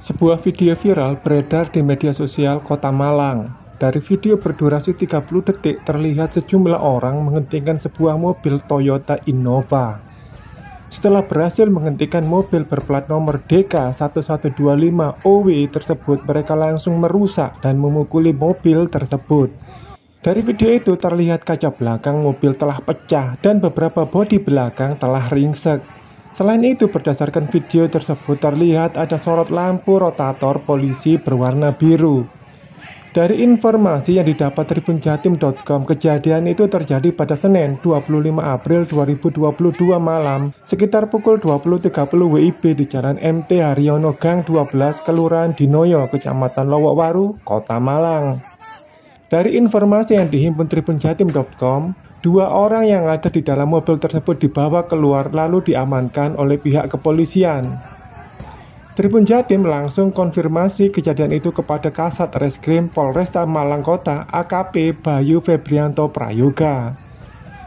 Sebuah video viral beredar di media sosial Kota Malang. Dari video berdurasi 30 detik terlihat sejumlah orang menghentikan sebuah mobil Toyota Innova. Setelah berhasil menghentikan mobil berplat nomor DK1125OW tersebut, mereka langsung merusak dan memukuli mobil tersebut. Dari video itu terlihat kaca belakang mobil telah pecah dan beberapa bodi belakang telah ringsek. Selain itu, berdasarkan video tersebut terlihat ada sorot lampu rotator polisi berwarna biru. Dari informasi yang didapat tribunjatim.com, kejadian itu terjadi pada Senin 25 April 2022 malam sekitar pukul 20.30 WIB di Jalan MT Haryono Gang 12, Kelurahan Dinoyo, Kecamatan Lowokwaru, Kota Malang. Dari informasi yang dihimpun tribunjatim.com, dua orang yang ada di dalam mobil tersebut dibawa keluar lalu diamankan oleh pihak kepolisian. Tribun Jatim langsung konfirmasi kejadian itu kepada Kasat Reskrim Polresta Malang Kota AKP Bayu Febrianto Prayoga.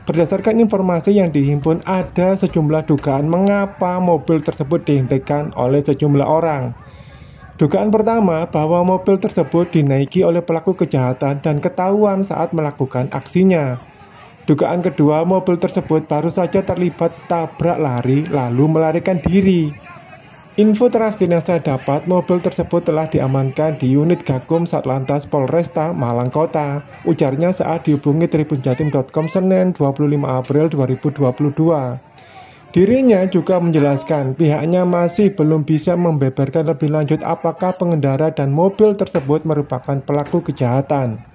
Berdasarkan informasi yang dihimpun, ada sejumlah dugaan mengapa mobil tersebut dihentikan oleh sejumlah orang. Dugaan pertama bahwa mobil tersebut dinaiki oleh pelaku kejahatan dan ketahuan saat melakukan aksinya. Dugaan kedua, mobil tersebut baru saja terlibat tabrak lari lalu melarikan diri. Info terakhir yang saya dapat, mobil tersebut telah diamankan di unit Gakum Satlantas Polresta Malang Kota. Ujarnya saat dihubungi tribunjatim.com Senin 25 April 2022. Dirinya juga menjelaskan pihaknya masih belum bisa membeberkan lebih lanjut apakah pengendara dan mobil tersebut merupakan pelaku kejahatan.